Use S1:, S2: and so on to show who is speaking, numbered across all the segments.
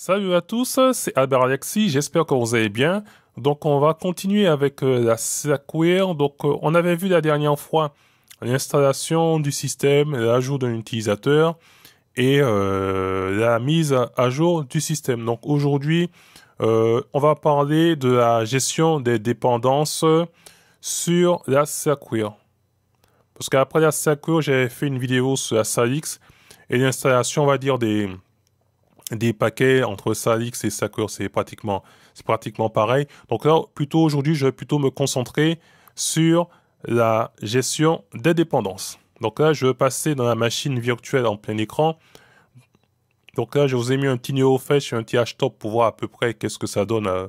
S1: Salut à tous, c'est Albert Alexi, j'espère que vous allez bien. Donc on va continuer avec euh, la SACWare. Donc euh, on avait vu la dernière fois l'installation du système, l'ajout d'un utilisateur et euh, la mise à jour du système. Donc aujourd'hui, on va parler de la gestion des dépendances sur la SACWare. Parce qu'après la SACWare, j'avais fait une vidéo sur la SALIX et l'installation, on va dire, des des paquets entre Salix et Sakur, c'est pratiquement, pratiquement pareil. Donc là, plutôt aujourd'hui, je vais plutôt me concentrer sur la gestion des dépendances. Donc là, je vais passer dans la machine virtuelle en plein écran. Donc là, je vous ai mis un petit fetch et un petit HTOP pour voir à peu près qu'est-ce que ça donne euh,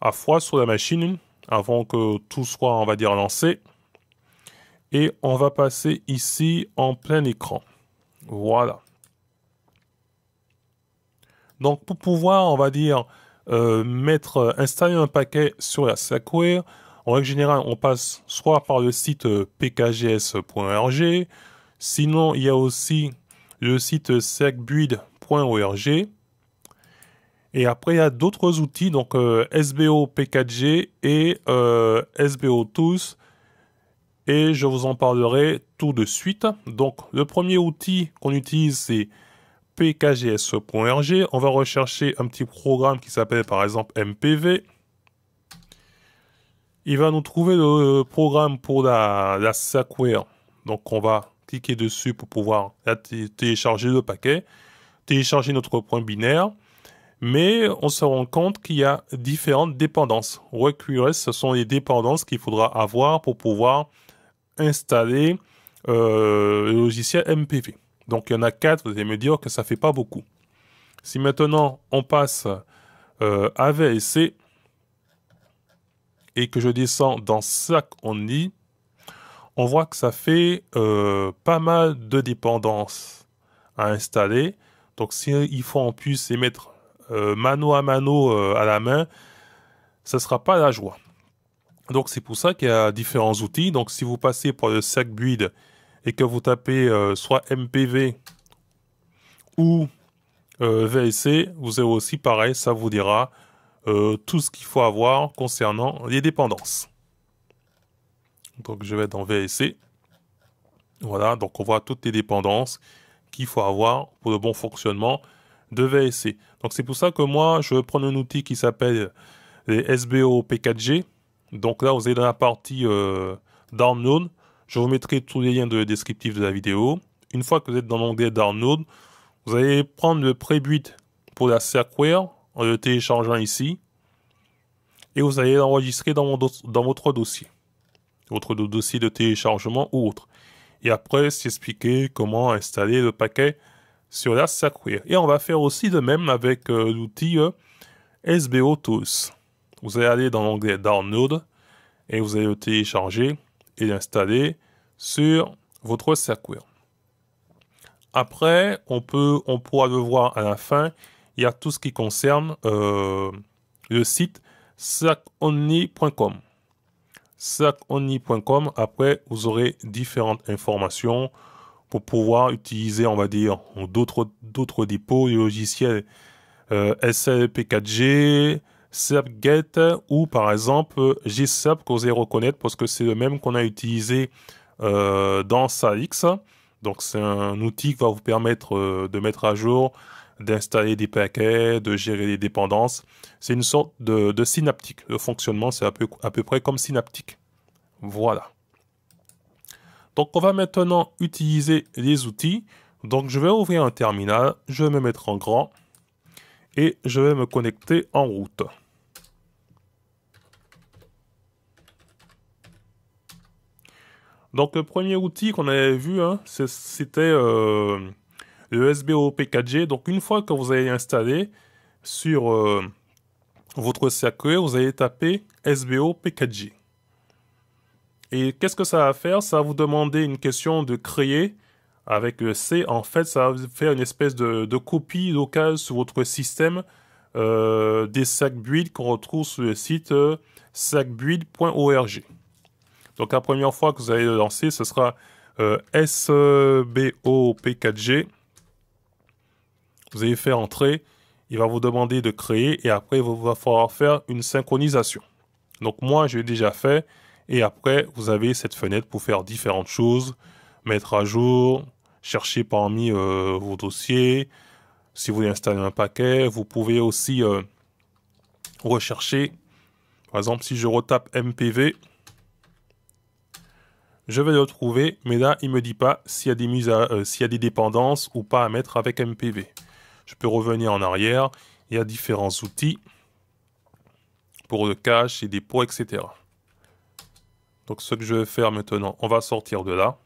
S1: à, fois sur la machine avant que tout soit, on va dire, lancé. Et on va passer ici en plein écran. Voilà. Donc pour pouvoir, on va dire, euh, mettre, euh, installer un paquet sur la sacware en règle générale, on passe soit par le site euh, pkgs.org, sinon il y a aussi le site secbuid.org Et après, il y a d'autres outils, donc SBO PKG et euh, SBO Tools. Et je vous en parlerai tout de suite. Donc, le premier outil qu'on utilise, c'est pkgs.rg. E on va rechercher un petit programme qui s'appelle par exemple MPV. Il va nous trouver le euh, programme pour la, la Donc on va cliquer dessus pour pouvoir télécharger le paquet, télécharger notre point binaire. Mais on se rend compte qu'il y a différentes dépendances. Requires, ce sont les dépendances qu'il faudra avoir pour pouvoir installer euh, le logiciel MPV. Donc il y en a 4, vous allez me dire que ça ne fait pas beaucoup. Si maintenant on passe euh, à VSC et que je descends dans sac only, on voit que ça fait euh, pas mal de dépendances à installer. Donc si il faut en plus les mettre euh, mano à mano euh, à la main, ce ne sera pas la joie. Donc c'est pour ça qu'il y a différents outils. Donc si vous passez par le sac build, et que vous tapez euh, soit MPV ou euh, VSC, vous avez aussi pareil, ça vous dira euh, tout ce qu'il faut avoir concernant les dépendances. Donc je vais dans VSC. Voilà, donc on voit toutes les dépendances qu'il faut avoir pour le bon fonctionnement de VSC. Donc c'est pour ça que moi, je vais prendre un outil qui s'appelle les SBO P4G. Donc là, vous allez dans la partie euh, download. Je vous mettrai tous les liens de descriptif de la vidéo. Une fois que vous êtes dans l'onglet Download, vous allez prendre le pré-buit pour la Sacware en le téléchargeant ici. Et vous allez l'enregistrer dans, votre dossier. Votre dossier de téléchargement ou autre. Et après, s'expliquer comment installer le paquet sur la Sacware. Et on va faire aussi de même avec euh, l'outil euh, SBO Tools. Vous allez aller dans l'onglet Download et vous allez le télécharger et l'installer sur votre serveur. Après, on, peut, on pourra le voir à la fin, il y a tout ce qui concerne euh, le site sacony.com. Sacony.com. après, vous aurez différentes informations pour pouvoir utiliser, on va dire, d'autres dépôts, logiciels euh, SLP4G, GET ou par exemple JSERP que vous allez reconnaître parce que c'est le même qu'on a utilisé euh, dans Salix. Donc c'est un outil qui va vous permettre euh, de mettre à jour, d'installer des paquets, de gérer les dépendances. C'est une sorte de, de, synaptique. Le fonctionnement, c'est à peu, à peu près comme synaptique. Voilà. Donc on va maintenant utiliser les outils. Donc je vais ouvrir un terminal, je vais me mettre en grand et je vais me connecter en route. Donc le premier outil qu'on avait vu, hein, c'était euh, le SBO 4 Donc une fois que vous avez installé sur euh, votre circuit, vous allez taper SBO 4 Et qu'est-ce que ça va faire Ça va vous demander une question de créer avec le C, en fait, ça va faire une espèce de, copie locale sur votre système euh, des sacs build qu'on retrouve sur le site euh, sacbuild.org. Donc la première fois que vous allez le lancer, ce sera euh, SBOP4G. Vous allez faire entrer, il va vous demander de créer et après il va falloir faire une synchronisation. Donc moi je l'ai déjà fait et après vous avez cette fenêtre pour faire différentes choses, mettre à jour, Cherchez parmi euh, vos dossiers. Si vous installez un paquet, vous pouvez aussi euh, rechercher. Par exemple, si je retape MPV, je vais le trouver, mais là, il ne me dit pas s'il y, a des euh, y a des dépendances ou pas à mettre avec MPV. Je peux revenir en arrière. Il y a différents outils pour le cache, et dépôt, etc. Donc ce que je vais faire maintenant, on va sortir de là.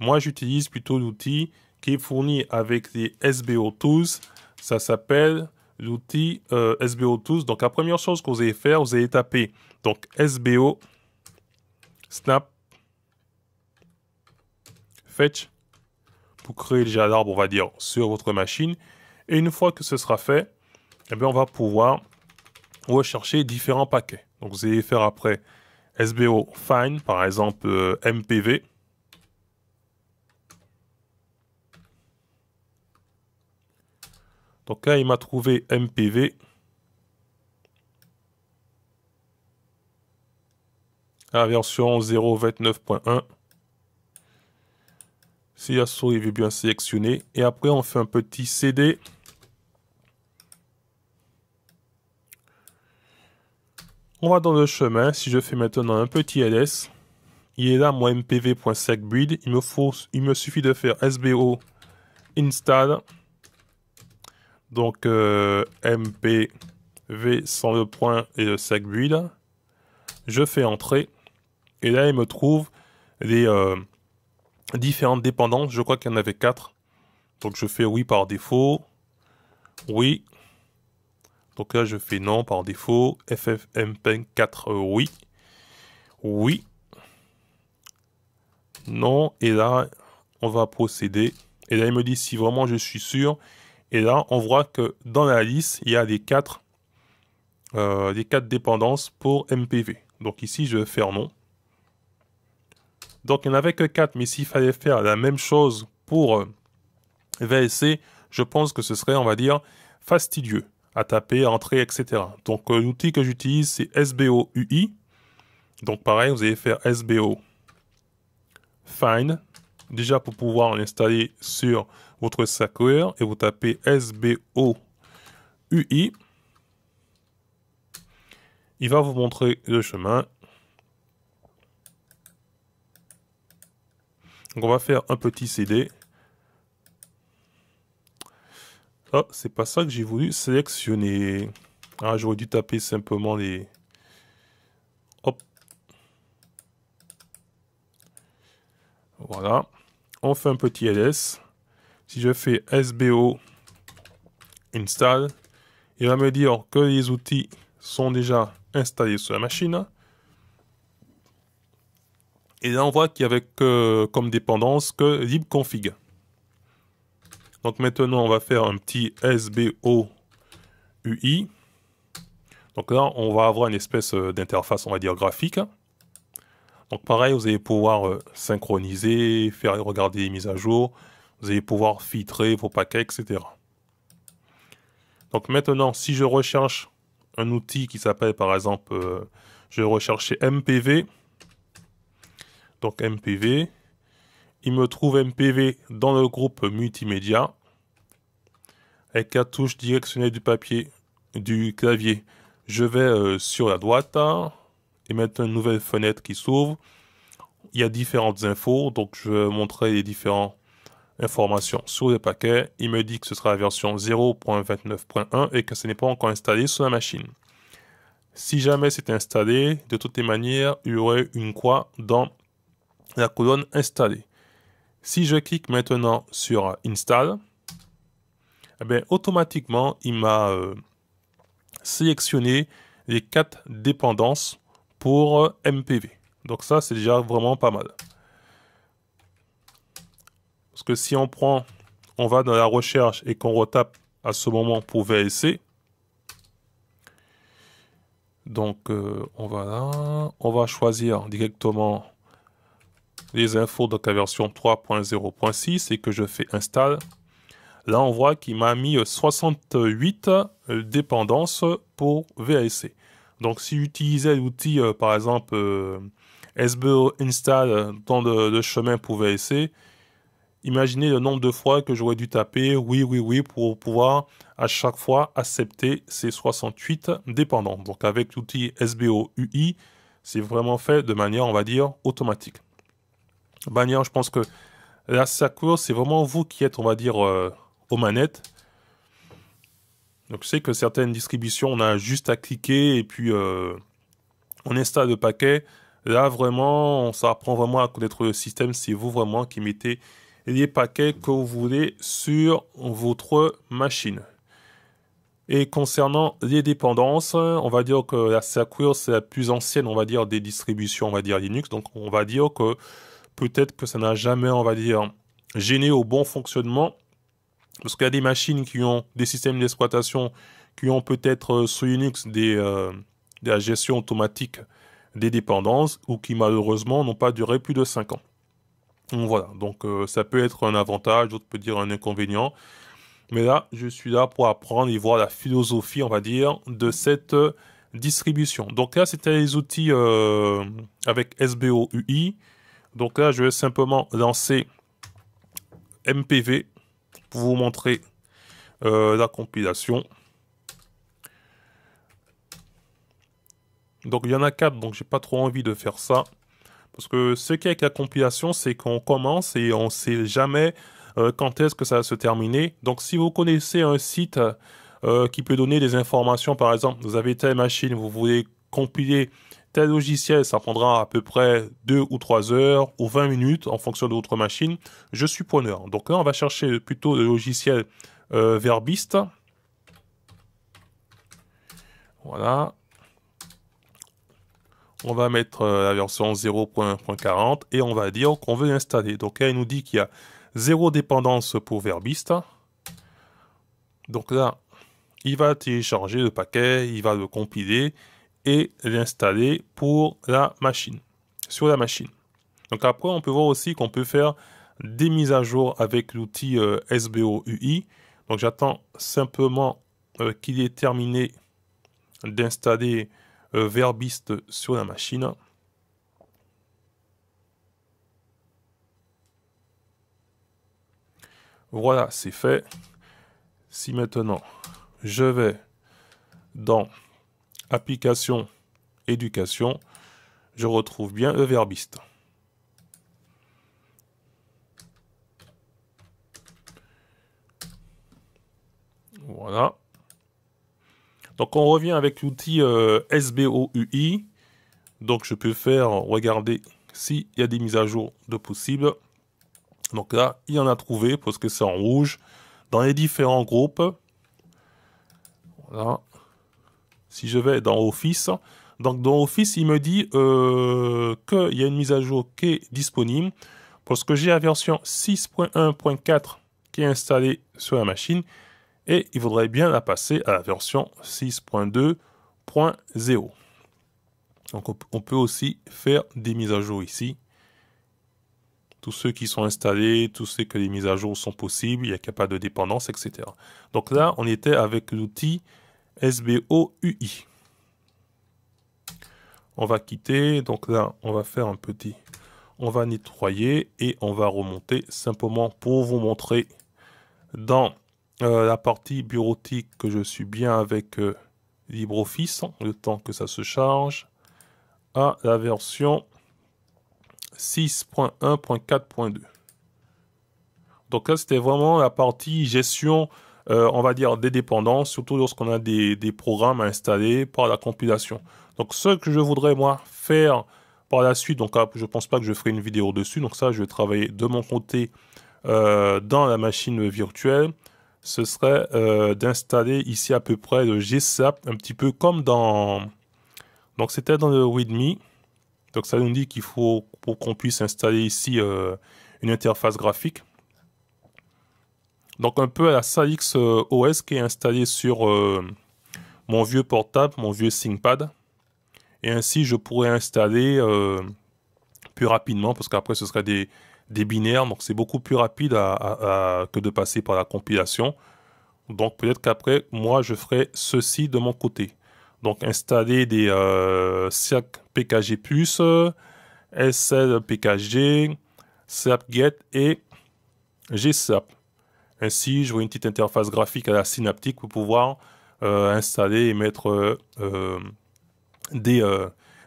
S1: Moi, j'utilise plutôt l'outil qui est fourni avec les SBO Tools. Ça s'appelle l'outil euh, SBO Tools. Donc, la première chose que vous allez faire, vous allez taper donc SBO Snap Fetch pour créer déjà l'arbre, on va dire, sur votre machine. Et une fois que ce sera fait, eh bien, on va pouvoir rechercher différents paquets. Donc, vous allez faire après SBO Find, par exemple euh, MPV. Donc là, il m'a trouvé MPV. La version 0.29.1. Si la souris veut bien sélectionner. Et après, on fait un petit CD. On va dans le chemin. Si je fais maintenant un petit ls, il est là, moi, mpv.secbuild. Il, me il me suffit de faire sbo install donc euh, MPV sans le point et le Je fais entrer. Et là, il me trouve les euh, différentes dépendances. Je crois qu'il y en avait 4. Donc je fais oui par défaut. Oui. Donc là, je fais non par défaut. FFmpeg4, euh, oui. Oui. Non. Et là, on va procéder. Et là, il me dit si vraiment je suis sûr, et là, on voit que dans la liste, il y a les euh, quatre, dépendances pour MPV. Donc ici, je vais faire non. Donc il n'y en avait que 4, mais s'il fallait faire la même chose pour euh, VSC, je pense que ce serait, on va dire, fastidieux à taper, à entrer, etc. Donc euh, l'outil que j'utilise, c'est SBO UI. Donc pareil, vous allez faire SBO Find, déjà pour pouvoir l'installer sur votre trouvez et vous tapez SBOUI. Il va vous montrer le chemin. on va faire un petit CD. Ah, c'est pas ça que j'ai voulu sélectionner. Ah, j'aurais dû taper simplement les... Hop. Voilà. On fait un petit LS. Si je fais SBO install, il va me dire que les outils sont déjà installés sur la machine. Et là, on voit qu'il n'y avait que, comme dépendance que libconfig. Donc maintenant, on va faire un petit SBO UI. Donc là, on va avoir une espèce euh, d'interface, on va dire, graphique. Donc pareil, vous allez pouvoir euh, synchroniser, faire regarder les mises à jour, vous allez pouvoir filtrer vos paquets, etc. Donc maintenant, si je recherche un outil qui s'appelle par exemple, euh, je vais rechercher MPV. Donc MPV. Il me trouve MPV dans le groupe multimédia. Avec la touche directionnelle du papier, du clavier, je vais euh, sur la droite hein, et mettre une nouvelle fenêtre qui s'ouvre. Il y a différentes infos, donc je vais montrer les différents Information sur le paquet, il me dit que ce sera la version 0.29.1 et que ce n'est pas encore installé sur la machine. Si jamais c'est installé, de toutes les manières, il y aurait une croix dans la colonne installée. Si je clique maintenant sur Install, eh automatiquement, il m'a euh, sélectionné les quatre dépendances pour euh, MPV. Donc ça, c'est déjà vraiment pas mal. Parce que si on prend, on va dans la recherche et qu'on retape à ce moment pour VLC. Donc, euh, on va là. On va choisir directement les infos de la version 3.0.6 et que je fais install. Là, on voit qu'il m'a mis 68 euh, dépendances pour VLC. Donc, si j'utilisais l'outil, euh, par exemple, SBO install dans le, le chemin pour VLC, Imaginez le nombre de fois que j'aurais dû taper oui, oui, oui pour pouvoir à chaque fois accepter ces 68 dépendants. Donc avec l'outil SBO UI, c'est vraiment fait de manière, on va dire, automatique. Manière, je pense que la court, c'est vraiment vous qui êtes, on va dire, euh, aux manettes. Donc je sais que certaines distributions, on a juste à cliquer et puis euh, on installe le paquet. Là, vraiment, on s'apprend vraiment à connaître le système. C'est vous vraiment qui mettez les paquets que vous voulez sur votre machine. Et concernant les dépendances, on va dire que la Secure, c'est la plus ancienne, on va dire, des distributions, on va dire, Linux. Donc, on va dire que peut-être que ça n'a jamais, on va dire, gêné au bon fonctionnement. Parce qu'il y a des machines qui ont des systèmes d'exploitation qui ont peut-être sur euh, sous Linux des, euh, de la gestion automatique des dépendances ou qui malheureusement n'ont pas duré plus de 5 ans. Voilà, donc euh, ça peut être un avantage, d'autres peut dire un inconvénient. Mais là, je suis là pour apprendre et voir la philosophie, on va dire, de cette distribution. Donc là, c'était les outils euh, avec SBO Donc là, je vais simplement lancer MPV pour vous montrer euh, la compilation. Donc il y en a quatre, donc j'ai pas trop envie de faire ça. Parce que ce y avec la compilation, c'est qu'on commence et on ne sait jamais euh, quand est-ce que ça va se terminer. Donc si vous connaissez un site euh, qui peut donner des informations, par exemple, vous avez telle machine, vous voulez compiler tel logiciel, ça prendra à peu près 2 ou 3 heures ou 20 minutes en fonction de votre machine, je suis preneur. Donc là, on va chercher plutôt le logiciel euh, verbiste. Voilà, on va mettre euh, la version 0.1.40 et on va dire qu'on veut l'installer. Donc là, il nous dit qu'il y a zéro dépendance pour Verbist. Donc là, il va télécharger le paquet, il va le compiler et l'installer pour la machine, sur la machine. Donc après, on peut voir aussi qu'on peut faire des mises à jour avec l'outil euh, SBOUI. Donc j'attends simplement euh, qu'il ait terminé d'installer euh, verbiste sur la machine. Voilà, c'est fait. Si maintenant je vais dans Application, Éducation, je retrouve bien le verbiste. Voilà. Donc on revient avec l'outil euh, SBOUI. Donc je peux faire regarder s'il y a des mises à jour de possibles. Donc là, il y en a trouvé parce que c'est en rouge. Dans les différents groupes, voilà. si je vais dans Office, donc dans Office, il me dit euh, qu'il y a une mise à jour qui est disponible parce que j'ai la version 6.1.4 qui est installée sur la machine et il voudrait bien la passer à la version 6.2.0. Donc on peut aussi faire des mises à jour ici. Tous ceux qui sont installés, tous ceux que les mises à jour sont possibles, il n'y a qu'à pas de dépendance, etc. Donc là, on était avec l'outil SBOUI. On va quitter, donc là, on va faire un petit... On va nettoyer et on va remonter simplement pour vous montrer dans euh, la partie bureautique que je suis bien avec euh, LibreOffice, le temps que ça se charge, à ah, la version 6.1.4.2. Donc là, c'était vraiment la partie gestion, euh, on va dire, des dépendances, surtout lorsqu'on a des, programmes à installer par la compilation. Donc ce que je voudrais, moi, faire par la suite, donc je ne pense pas que je ferai une vidéo dessus, donc ça, je vais travailler de mon côté dans la machine virtuelle ce serait euh, d'installer ici à peu près le GSAP, un petit peu comme dans... Donc c'était dans le README. Donc ça nous dit qu'il faut, pour qu'on puisse installer ici euh, une interface graphique. Donc un peu à la Salix euh, OS qui est installée sur mon vieux portable, mon vieux ThinkPad. Et ainsi je pourrais installer plus rapidement, parce qu'après ce serait des, des binaires, donc c'est beaucoup plus rapide que de passer par la compilation. Donc peut-être qu'après, moi, je ferai ceci de mon côté. Donc installer des euh, PKG plus SL PKG, SAP GET et GSAP. Ainsi, je vois une petite interface graphique à la synaptique pour pouvoir euh, installer et mettre euh, euh, des,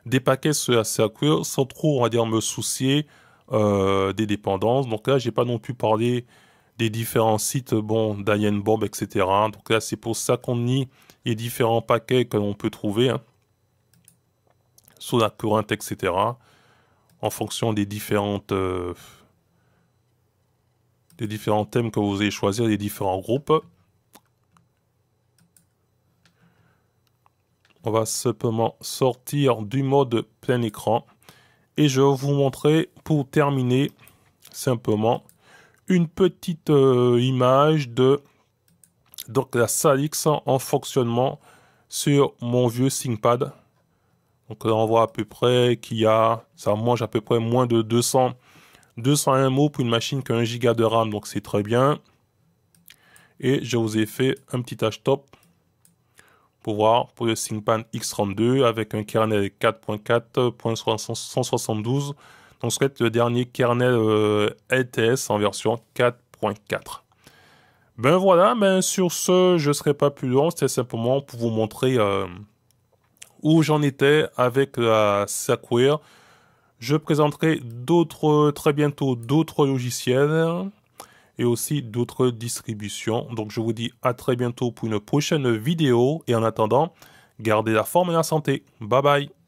S1: des paquets sur la circuit sans trop, on va dire, me soucier euh, des dépendances. Donc là, n'ai pas non plus parlé des différents sites, bon, Bob, etc. Donc là, c'est pour ça qu'on nie les différents paquets que l'on peut trouver sur hein, sous la courante etc. En fonction des différentes euh, des différents thèmes que vous allez choisir, des différents groupes. On va simplement sortir du mode plein écran. Et je vais vous montrer pour terminer simplement une petite euh, image de donc la Salix en fonctionnement sur mon vieux ThinkPad. Donc là, on voit à peu près qu'il y a, ça mange à peu près moins de 200, 201 mots pour une machine qui a 1 giga de RAM, donc c'est très bien. Et je vous ai fait un petit h voir pour le ThinkPad X32 avec un kernel 4.4.172. Donc, ce serait le dernier kernel euh, LTS en version 4.4. Ben voilà, mais ben, sur ce, je ne serai pas plus long. C'était simplement pour vous montrer euh, où j'en étais avec la Sacware. Je présenterai d'autres très bientôt d'autres logiciels et aussi d'autres distributions. Donc je vous dis à très bientôt pour une prochaine vidéo et en attendant, gardez la forme et la santé. Bye bye